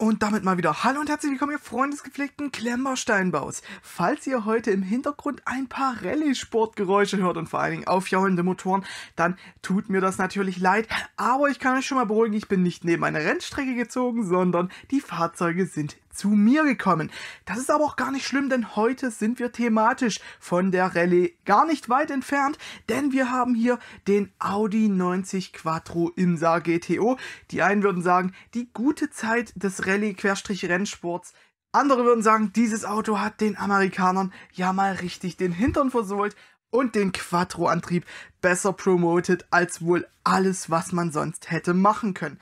Und damit mal wieder Hallo und herzlich willkommen, ihr Freunde des gepflegten Klemmersteinbaus. Falls ihr heute im Hintergrund ein paar Rallye-Sportgeräusche hört und vor allen Dingen aufjaulende Motoren, dann tut mir das natürlich leid. Aber ich kann euch schon mal beruhigen, ich bin nicht neben eine Rennstrecke gezogen, sondern die Fahrzeuge sind zu mir gekommen. Das ist aber auch gar nicht schlimm, denn heute sind wir thematisch von der Rallye gar nicht weit entfernt, denn wir haben hier den Audi 90 Quattro Imsa GTO. Die einen würden sagen, die gute Zeit des Rallye-Rennsports. Andere würden sagen, dieses Auto hat den Amerikanern ja mal richtig den Hintern versohlt und den Quattro-Antrieb besser promotet als wohl alles, was man sonst hätte machen können.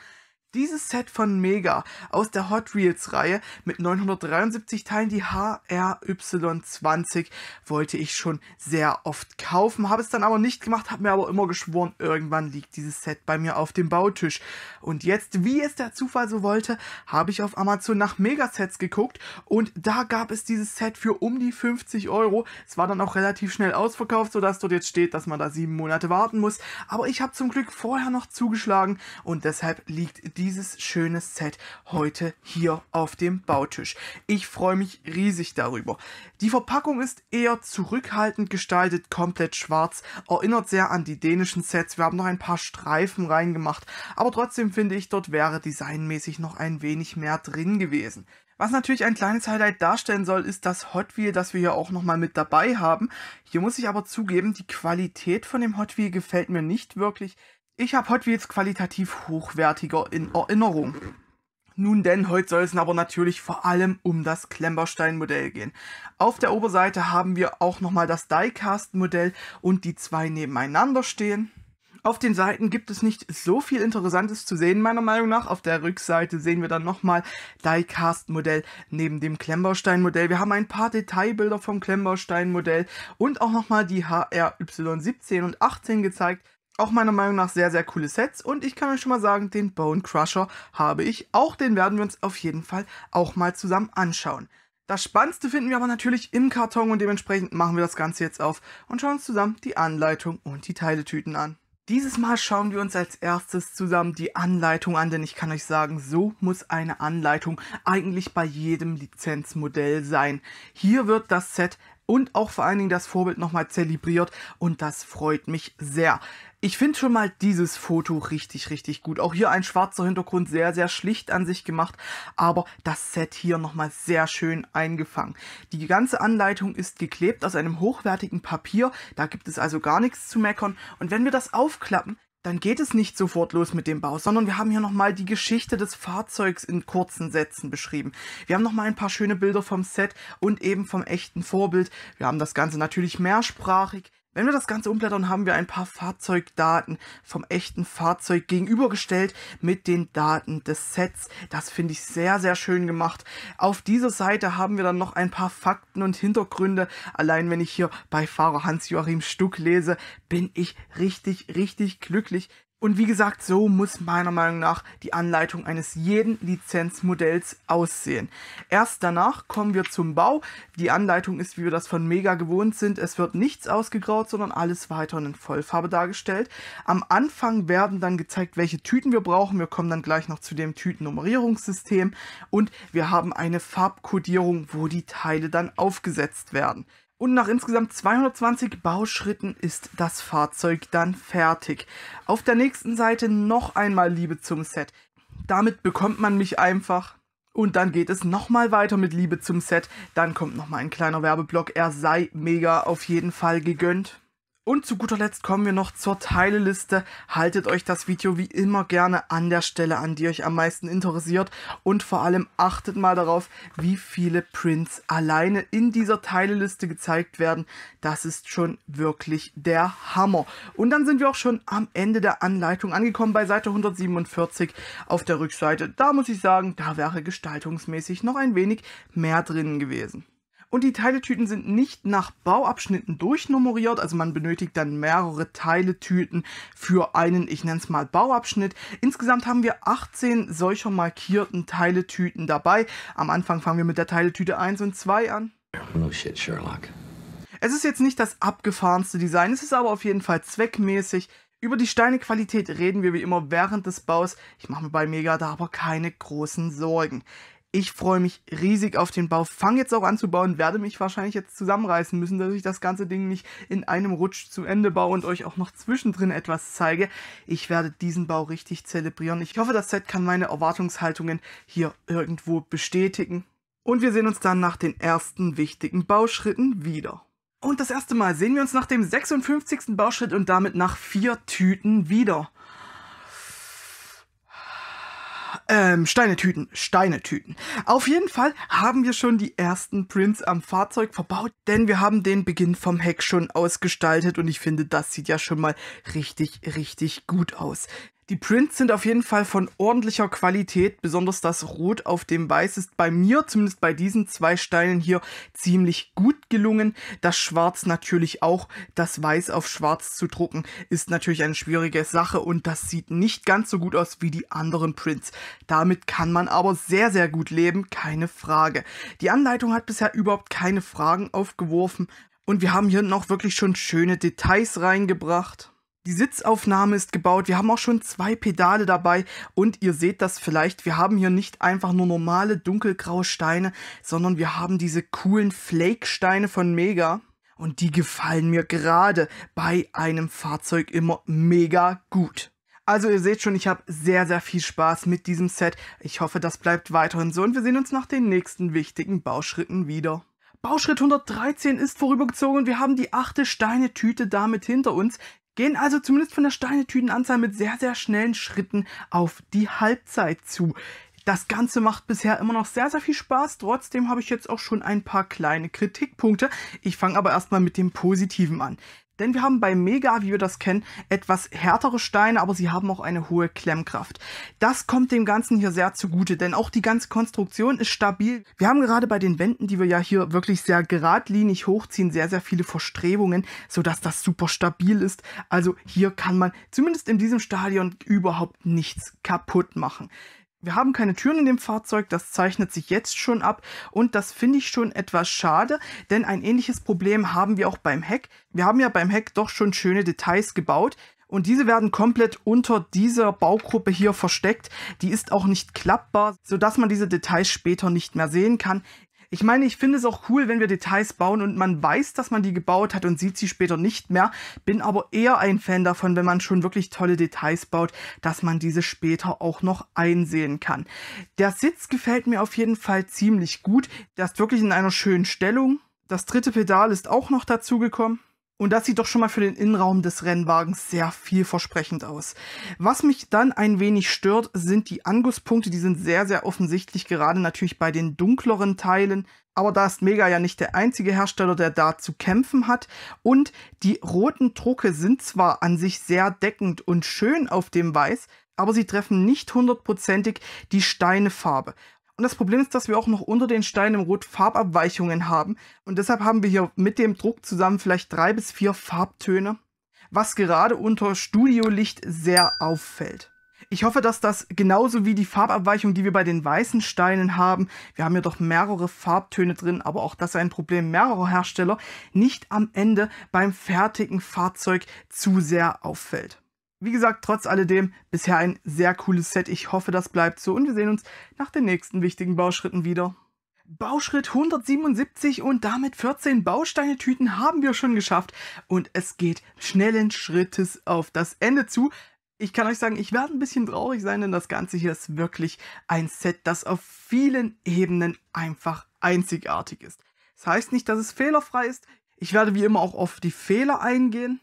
Dieses Set von Mega aus der Hot Reels Reihe mit 973 Teilen, die HRY20, wollte ich schon sehr oft kaufen, habe es dann aber nicht gemacht, habe mir aber immer geschworen, irgendwann liegt dieses Set bei mir auf dem Bautisch. Und jetzt, wie es der Zufall so wollte, habe ich auf Amazon nach Megasets geguckt und da gab es dieses Set für um die 50 Euro. Es war dann auch relativ schnell ausverkauft, sodass dort jetzt steht, dass man da sieben Monate warten muss. Aber ich habe zum Glück vorher noch zugeschlagen und deshalb liegt die dieses schöne Set heute hier auf dem Bautisch. Ich freue mich riesig darüber. Die Verpackung ist eher zurückhaltend gestaltet, komplett schwarz, erinnert sehr an die dänischen Sets. Wir haben noch ein paar Streifen reingemacht, aber trotzdem finde ich, dort wäre designmäßig noch ein wenig mehr drin gewesen. Was natürlich ein kleines Highlight darstellen soll, ist das Hot Wheel, das wir hier auch nochmal mit dabei haben. Hier muss ich aber zugeben, die Qualität von dem Hot Wheel gefällt mir nicht wirklich. Ich habe heute Wheels qualitativ hochwertiger in Erinnerung. Nun denn, heute soll es aber natürlich vor allem um das Klemmbaustein-Modell gehen. Auf der Oberseite haben wir auch nochmal das Diecast-Modell und die zwei nebeneinander stehen. Auf den Seiten gibt es nicht so viel Interessantes zu sehen, meiner Meinung nach. Auf der Rückseite sehen wir dann nochmal Diecast-Modell neben dem Klemmbaustein-Modell. Wir haben ein paar Detailbilder vom Klemmbaustein-Modell und auch nochmal die HRY 17 und 18 gezeigt. Auch meiner Meinung nach sehr, sehr coole Sets. Und ich kann euch schon mal sagen, den Bone Crusher habe ich auch. Den werden wir uns auf jeden Fall auch mal zusammen anschauen. Das Spannendste finden wir aber natürlich im Karton und dementsprechend machen wir das Ganze jetzt auf und schauen uns zusammen die Anleitung und die Teiletüten an. Dieses Mal schauen wir uns als erstes zusammen die Anleitung an, denn ich kann euch sagen, so muss eine Anleitung eigentlich bei jedem Lizenzmodell sein. Hier wird das Set und auch vor allen Dingen das Vorbild nochmal zelebriert und das freut mich sehr. Ich finde schon mal dieses Foto richtig, richtig gut. Auch hier ein schwarzer Hintergrund, sehr, sehr schlicht an sich gemacht, aber das Set hier nochmal sehr schön eingefangen. Die ganze Anleitung ist geklebt aus einem hochwertigen Papier, da gibt es also gar nichts zu meckern und wenn wir das aufklappen, dann geht es nicht sofort los mit dem Bau, sondern wir haben hier nochmal die Geschichte des Fahrzeugs in kurzen Sätzen beschrieben. Wir haben nochmal ein paar schöne Bilder vom Set und eben vom echten Vorbild. Wir haben das Ganze natürlich mehrsprachig. Wenn wir das Ganze umblättern, haben wir ein paar Fahrzeugdaten vom echten Fahrzeug gegenübergestellt mit den Daten des Sets. Das finde ich sehr, sehr schön gemacht. Auf dieser Seite haben wir dann noch ein paar Fakten und Hintergründe. Allein wenn ich hier bei Fahrer Hans-Joachim Stuck lese, bin ich richtig, richtig glücklich. Und wie gesagt, so muss meiner Meinung nach die Anleitung eines jeden Lizenzmodells aussehen. Erst danach kommen wir zum Bau. Die Anleitung ist, wie wir das von Mega gewohnt sind. Es wird nichts ausgegraut, sondern alles weiter in Vollfarbe dargestellt. Am Anfang werden dann gezeigt, welche Tüten wir brauchen. Wir kommen dann gleich noch zu dem Tütennummerierungssystem. Und wir haben eine Farbkodierung, wo die Teile dann aufgesetzt werden. Und nach insgesamt 220 Bauschritten ist das Fahrzeug dann fertig. Auf der nächsten Seite noch einmal Liebe zum Set. Damit bekommt man mich einfach. Und dann geht es nochmal weiter mit Liebe zum Set. Dann kommt nochmal ein kleiner Werbeblock. Er sei mega auf jeden Fall gegönnt. Und zu guter Letzt kommen wir noch zur Teileliste. Haltet euch das Video wie immer gerne an der Stelle an, die euch am meisten interessiert. Und vor allem achtet mal darauf, wie viele Prints alleine in dieser Teileliste gezeigt werden. Das ist schon wirklich der Hammer. Und dann sind wir auch schon am Ende der Anleitung angekommen bei Seite 147 auf der Rückseite. Da muss ich sagen, da wäre gestaltungsmäßig noch ein wenig mehr drin gewesen. Und die Teiletüten sind nicht nach Bauabschnitten durchnummeriert, also man benötigt dann mehrere Teiletüten für einen, ich nenne es mal Bauabschnitt. Insgesamt haben wir 18 solcher markierten Teiletüten dabei. Am Anfang fangen wir mit der Teiletüte 1 und 2 an. No shit, Sherlock. Es ist jetzt nicht das abgefahrenste Design, es ist aber auf jeden Fall zweckmäßig. Über die Steinequalität reden wir wie immer während des Baus. Ich mache mir bei Mega da aber keine großen Sorgen. Ich freue mich riesig auf den Bau. Fange jetzt auch an zu bauen, werde mich wahrscheinlich jetzt zusammenreißen müssen, dass ich das ganze Ding nicht in einem Rutsch zu Ende baue und euch auch noch zwischendrin etwas zeige. Ich werde diesen Bau richtig zelebrieren. Ich hoffe, das Set kann meine Erwartungshaltungen hier irgendwo bestätigen. Und wir sehen uns dann nach den ersten wichtigen Bauschritten wieder. Und das erste Mal sehen wir uns nach dem 56. Bauschritt und damit nach vier Tüten wieder. Ähm, Steinetüten, Steinetüten. Auf jeden Fall haben wir schon die ersten Prints am Fahrzeug verbaut, denn wir haben den Beginn vom Heck schon ausgestaltet und ich finde, das sieht ja schon mal richtig, richtig gut aus. Die Prints sind auf jeden Fall von ordentlicher Qualität, besonders das Rot auf dem Weiß ist bei mir, zumindest bei diesen zwei Steinen hier, ziemlich gut gelungen. Das Schwarz natürlich auch, das Weiß auf Schwarz zu drucken, ist natürlich eine schwierige Sache und das sieht nicht ganz so gut aus wie die anderen Prints. Damit kann man aber sehr, sehr gut leben, keine Frage. Die Anleitung hat bisher überhaupt keine Fragen aufgeworfen und wir haben hier noch wirklich schon schöne Details reingebracht. Die Sitzaufnahme ist gebaut. Wir haben auch schon zwei Pedale dabei. Und ihr seht das vielleicht. Wir haben hier nicht einfach nur normale dunkelgraue Steine, sondern wir haben diese coolen Flake-Steine von Mega. Und die gefallen mir gerade bei einem Fahrzeug immer mega gut. Also ihr seht schon, ich habe sehr, sehr viel Spaß mit diesem Set. Ich hoffe, das bleibt weiterhin so und wir sehen uns nach den nächsten wichtigen Bauschritten wieder. Bauschritt 113 ist vorübergezogen und wir haben die achte Steinetüte damit hinter uns gehen also zumindest von der Steinetütenanzahl mit sehr, sehr schnellen Schritten auf die Halbzeit zu. Das Ganze macht bisher immer noch sehr, sehr viel Spaß. Trotzdem habe ich jetzt auch schon ein paar kleine Kritikpunkte. Ich fange aber erstmal mit dem Positiven an. Denn wir haben bei Mega, wie wir das kennen, etwas härtere Steine, aber sie haben auch eine hohe Klemmkraft. Das kommt dem Ganzen hier sehr zugute, denn auch die ganze Konstruktion ist stabil. Wir haben gerade bei den Wänden, die wir ja hier wirklich sehr geradlinig hochziehen, sehr, sehr viele Verstrebungen, sodass das super stabil ist. Also hier kann man zumindest in diesem Stadion überhaupt nichts kaputt machen wir haben keine Türen in dem Fahrzeug, das zeichnet sich jetzt schon ab und das finde ich schon etwas schade, denn ein ähnliches Problem haben wir auch beim Heck. Wir haben ja beim Heck doch schon schöne Details gebaut und diese werden komplett unter dieser Baugruppe hier versteckt. Die ist auch nicht klappbar, sodass man diese Details später nicht mehr sehen kann. Ich meine, ich finde es auch cool, wenn wir Details bauen und man weiß, dass man die gebaut hat und sieht sie später nicht mehr. Bin aber eher ein Fan davon, wenn man schon wirklich tolle Details baut, dass man diese später auch noch einsehen kann. Der Sitz gefällt mir auf jeden Fall ziemlich gut. Der ist wirklich in einer schönen Stellung. Das dritte Pedal ist auch noch dazugekommen. Und das sieht doch schon mal für den Innenraum des Rennwagens sehr vielversprechend aus. Was mich dann ein wenig stört, sind die Angusspunkte. Die sind sehr, sehr offensichtlich, gerade natürlich bei den dunkleren Teilen. Aber da ist Mega ja nicht der einzige Hersteller, der da zu kämpfen hat. Und die roten Drucke sind zwar an sich sehr deckend und schön auf dem Weiß, aber sie treffen nicht hundertprozentig die Steinefarbe. Und das Problem ist, dass wir auch noch unter den Steinen im Rot Farbabweichungen haben. Und deshalb haben wir hier mit dem Druck zusammen vielleicht drei bis vier Farbtöne, was gerade unter Studiolicht sehr auffällt. Ich hoffe, dass das genauso wie die Farbabweichung, die wir bei den weißen Steinen haben, wir haben ja doch mehrere Farbtöne drin, aber auch das ist ein Problem mehrerer Hersteller, nicht am Ende beim fertigen Fahrzeug zu sehr auffällt wie gesagt, trotz alledem bisher ein sehr cooles Set. Ich hoffe, das bleibt so und wir sehen uns nach den nächsten wichtigen Bauschritten wieder. Bauschritt 177 und damit 14 Bausteine-Tüten haben wir schon geschafft und es geht schnellen Schrittes auf das Ende zu. Ich kann euch sagen, ich werde ein bisschen traurig sein, denn das Ganze hier ist wirklich ein Set, das auf vielen Ebenen einfach einzigartig ist. Das heißt nicht, dass es fehlerfrei ist. Ich werde wie immer auch auf die Fehler eingehen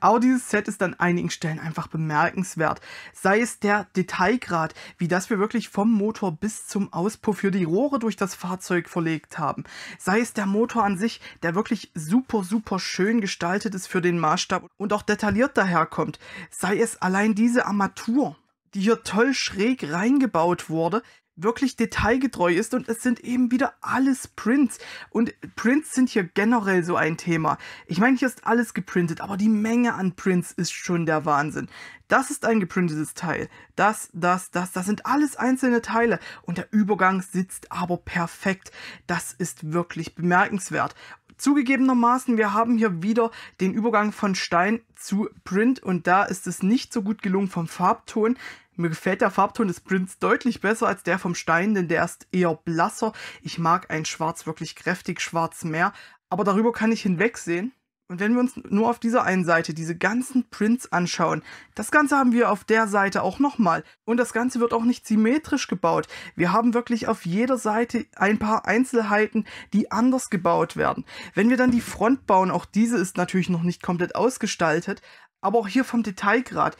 auch dieses Set ist an einigen Stellen einfach bemerkenswert. Sei es der Detailgrad, wie das wir wirklich vom Motor bis zum Auspuff für die Rohre durch das Fahrzeug verlegt haben. Sei es der Motor an sich, der wirklich super, super schön gestaltet ist für den Maßstab und auch detailliert daherkommt. Sei es allein diese Armatur, die hier toll schräg reingebaut wurde, wirklich detailgetreu ist und es sind eben wieder alles Prints. Und Prints sind hier generell so ein Thema. Ich meine, hier ist alles geprintet, aber die Menge an Prints ist schon der Wahnsinn. Das ist ein geprintetes Teil. Das, das, das, das sind alles einzelne Teile. Und der Übergang sitzt aber perfekt. Das ist wirklich bemerkenswert. Zugegebenermaßen, wir haben hier wieder den Übergang von Stein zu Print und da ist es nicht so gut gelungen vom Farbton. Mir gefällt der Farbton des Prints deutlich besser als der vom Stein, denn der ist eher blasser. Ich mag ein Schwarz wirklich kräftig schwarz mehr, aber darüber kann ich hinwegsehen. Und wenn wir uns nur auf dieser einen Seite diese ganzen Prints anschauen, das Ganze haben wir auf der Seite auch nochmal. Und das Ganze wird auch nicht symmetrisch gebaut. Wir haben wirklich auf jeder Seite ein paar Einzelheiten, die anders gebaut werden. Wenn wir dann die Front bauen, auch diese ist natürlich noch nicht komplett ausgestaltet, aber auch hier vom Detailgrad.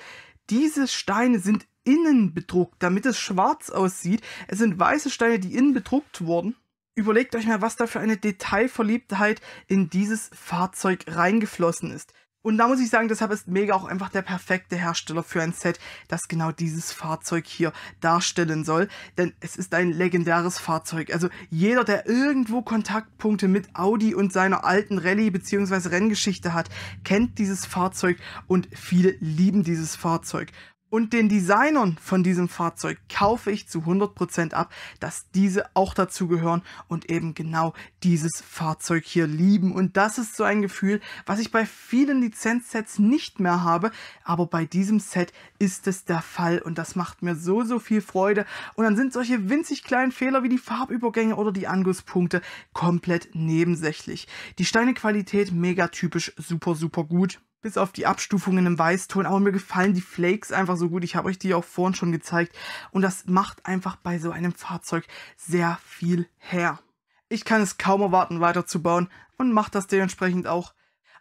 Diese Steine sind innen bedruckt, damit es schwarz aussieht. Es sind weiße Steine, die innen bedruckt wurden. Überlegt euch mal, was da für eine Detailverliebtheit in dieses Fahrzeug reingeflossen ist. Und da muss ich sagen, deshalb ist Mega auch einfach der perfekte Hersteller für ein Set, das genau dieses Fahrzeug hier darstellen soll. Denn es ist ein legendäres Fahrzeug. Also jeder, der irgendwo Kontaktpunkte mit Audi und seiner alten Rallye- bzw. Renngeschichte hat, kennt dieses Fahrzeug und viele lieben dieses Fahrzeug und den Designern von diesem Fahrzeug kaufe ich zu 100% ab, dass diese auch dazu gehören und eben genau dieses Fahrzeug hier lieben. Und das ist so ein Gefühl, was ich bei vielen Lizenzsets nicht mehr habe, aber bei diesem Set ist es der Fall und das macht mir so, so viel Freude. Und dann sind solche winzig kleinen Fehler wie die Farbübergänge oder die Angusspunkte komplett nebensächlich. Die Steinequalität mega typisch, super, super gut bis auf die Abstufungen im Weißton, aber mir gefallen die Flakes einfach so gut. Ich habe euch die auch vorhin schon gezeigt und das macht einfach bei so einem Fahrzeug sehr viel her. Ich kann es kaum erwarten weiterzubauen und mache das dementsprechend auch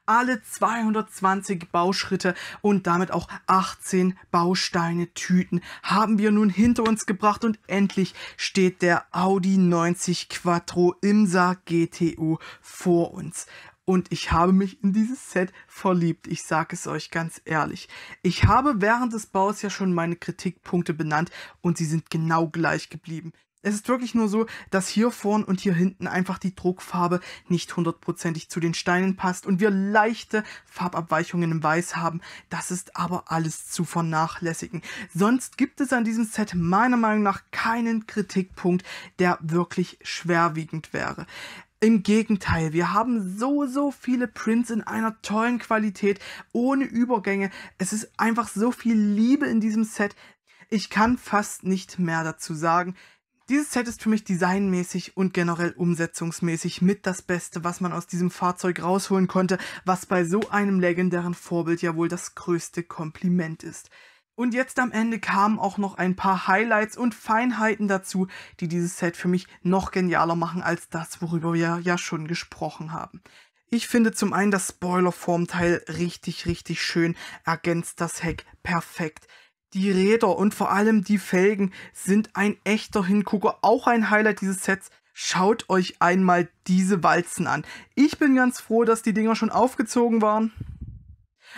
alle 220 Bauschritte und damit auch 18 Bausteine Tüten haben wir nun hinter uns gebracht und endlich steht der Audi 90 Quattro Imsa GTO vor uns und ich habe mich in dieses Set verliebt. Ich sage es euch ganz ehrlich. Ich habe während des Baus ja schon meine Kritikpunkte benannt und sie sind genau gleich geblieben. Es ist wirklich nur so, dass hier vorn und hier hinten einfach die Druckfarbe nicht hundertprozentig zu den Steinen passt und wir leichte Farbabweichungen im Weiß haben. Das ist aber alles zu vernachlässigen. Sonst gibt es an diesem Set meiner Meinung nach keinen Kritikpunkt, der wirklich schwerwiegend wäre. Im Gegenteil, wir haben so, so viele Prints in einer tollen Qualität, ohne Übergänge. Es ist einfach so viel Liebe in diesem Set. Ich kann fast nicht mehr dazu sagen. Dieses Set ist für mich designmäßig und generell umsetzungsmäßig mit das Beste, was man aus diesem Fahrzeug rausholen konnte, was bei so einem legendären Vorbild ja wohl das größte Kompliment ist. Und jetzt am Ende kamen auch noch ein paar Highlights und Feinheiten dazu, die dieses Set für mich noch genialer machen als das, worüber wir ja schon gesprochen haben. Ich finde zum einen das Spoiler-Formteil richtig, richtig schön, ergänzt das Heck perfekt. Die Räder und vor allem die Felgen sind ein echter Hingucker, auch ein Highlight dieses Sets. Schaut euch einmal diese Walzen an. Ich bin ganz froh, dass die Dinger schon aufgezogen waren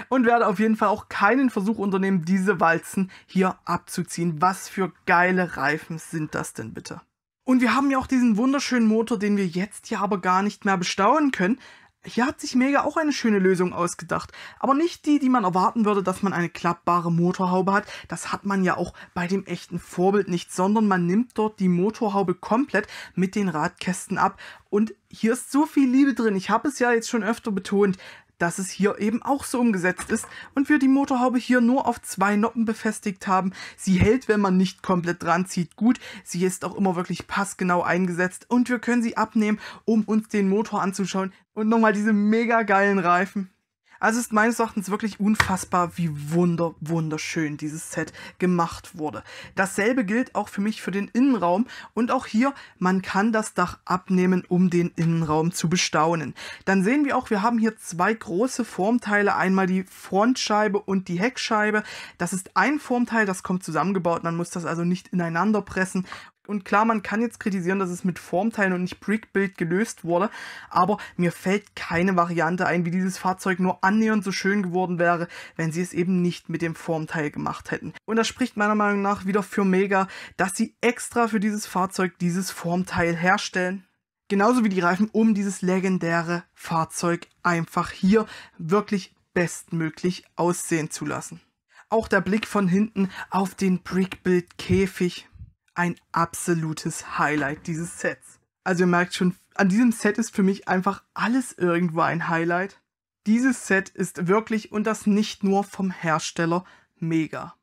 und werde auf jeden Fall auch keinen Versuch unternehmen, diese Walzen hier abzuziehen. Was für geile Reifen sind das denn bitte? Und wir haben ja auch diesen wunderschönen Motor, den wir jetzt hier aber gar nicht mehr bestaunen können. Hier hat sich Mega auch eine schöne Lösung ausgedacht, aber nicht die, die man erwarten würde, dass man eine klappbare Motorhaube hat. Das hat man ja auch bei dem echten Vorbild nicht, sondern man nimmt dort die Motorhaube komplett mit den Radkästen ab. Und hier ist so viel Liebe drin. Ich habe es ja jetzt schon öfter betont dass es hier eben auch so umgesetzt ist und wir die Motorhaube hier nur auf zwei Noppen befestigt haben. Sie hält, wenn man nicht komplett dran zieht, gut. Sie ist auch immer wirklich passgenau eingesetzt und wir können sie abnehmen, um uns den Motor anzuschauen. Und nochmal diese mega geilen Reifen. Also ist meines Erachtens wirklich unfassbar, wie wunder, wunderschön dieses Set gemacht wurde. Dasselbe gilt auch für mich für den Innenraum und auch hier, man kann das Dach abnehmen, um den Innenraum zu bestaunen. Dann sehen wir auch, wir haben hier zwei große Formteile, einmal die Frontscheibe und die Heckscheibe. Das ist ein Formteil, das kommt zusammengebaut, man muss das also nicht ineinander pressen und klar, man kann jetzt kritisieren, dass es mit Formteilen und nicht Brickbuild gelöst wurde, aber mir fällt keine Variante ein, wie dieses Fahrzeug nur annähernd so schön geworden wäre, wenn sie es eben nicht mit dem Formteil gemacht hätten. Und das spricht meiner Meinung nach wieder für Mega, dass sie extra für dieses Fahrzeug dieses Formteil herstellen. Genauso wie die Reifen, um dieses legendäre Fahrzeug einfach hier wirklich bestmöglich aussehen zu lassen. Auch der Blick von hinten auf den Brickbuild-Käfig ein absolutes Highlight dieses Sets. Also ihr merkt schon, an diesem Set ist für mich einfach alles irgendwo ein Highlight. Dieses Set ist wirklich und das nicht nur vom Hersteller mega.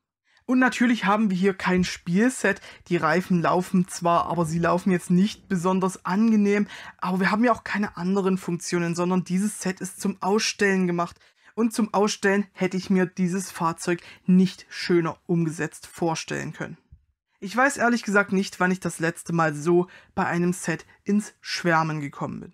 Und natürlich haben wir hier kein Spielset. Die Reifen laufen zwar, aber sie laufen jetzt nicht besonders angenehm. Aber wir haben ja auch keine anderen Funktionen, sondern dieses Set ist zum Ausstellen gemacht. Und zum Ausstellen hätte ich mir dieses Fahrzeug nicht schöner umgesetzt vorstellen können. Ich weiß ehrlich gesagt nicht, wann ich das letzte Mal so bei einem Set ins Schwärmen gekommen bin.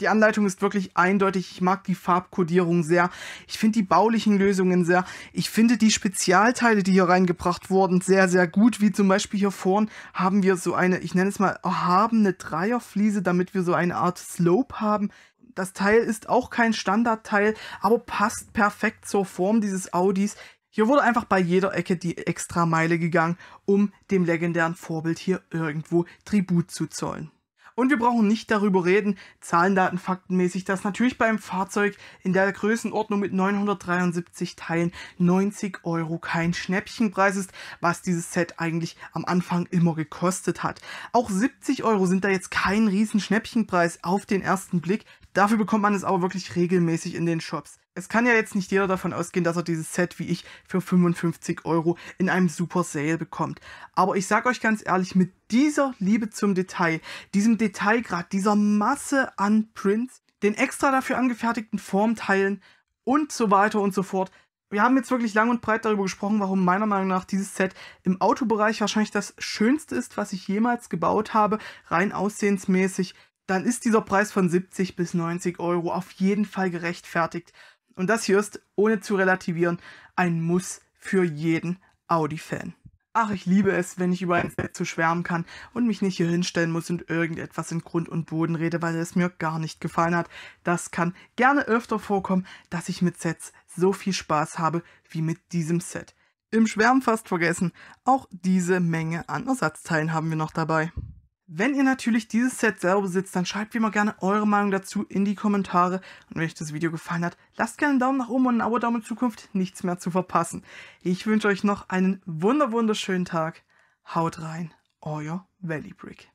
Die Anleitung ist wirklich eindeutig. Ich mag die Farbkodierung sehr. Ich finde die baulichen Lösungen sehr. Ich finde die Spezialteile, die hier reingebracht wurden, sehr, sehr gut. Wie zum Beispiel hier vorn haben wir so eine, ich nenne es mal, erhabene Dreierfliese, damit wir so eine Art Slope haben. Das Teil ist auch kein Standardteil, aber passt perfekt zur Form dieses Audis. Hier wurde einfach bei jeder Ecke die extra Meile gegangen, um dem legendären Vorbild hier irgendwo Tribut zu zollen. Und wir brauchen nicht darüber reden, Zahlen, Daten, faktenmäßig, dass natürlich beim Fahrzeug in der Größenordnung mit 973 Teilen 90 Euro kein Schnäppchenpreis ist, was dieses Set eigentlich am Anfang immer gekostet hat. Auch 70 Euro sind da jetzt kein riesen Schnäppchenpreis auf den ersten Blick. Dafür bekommt man es aber wirklich regelmäßig in den Shops. Es kann ja jetzt nicht jeder davon ausgehen, dass er dieses Set wie ich für 55 Euro in einem Super Sale bekommt. Aber ich sage euch ganz ehrlich, mit dieser Liebe zum Detail, diesem Detailgrad, dieser Masse an Prints, den extra dafür angefertigten Formteilen und so weiter und so fort, wir haben jetzt wirklich lang und breit darüber gesprochen, warum meiner Meinung nach dieses Set im Autobereich wahrscheinlich das schönste ist, was ich jemals gebaut habe, rein aussehensmäßig. Dann ist dieser Preis von 70 bis 90 Euro auf jeden Fall gerechtfertigt. Und das hier ist, ohne zu relativieren, ein Muss für jeden Audi-Fan. Ach, ich liebe es, wenn ich über ein Set zu schwärmen kann und mich nicht hier hinstellen muss und irgendetwas in Grund und Boden rede, weil es mir gar nicht gefallen hat. Das kann gerne öfter vorkommen, dass ich mit Sets so viel Spaß habe wie mit diesem Set. Im Schwärmen fast vergessen, auch diese Menge an Ersatzteilen haben wir noch dabei. Wenn ihr natürlich dieses Set selber besitzt, dann schreibt wie immer gerne eure Meinung dazu in die Kommentare. Und wenn euch das Video gefallen hat, lasst gerne einen Daumen nach oben und ein Abo, da um in Zukunft nichts mehr zu verpassen. Ich wünsche euch noch einen wunderschönen Tag. Haut rein, euer Valley Brick.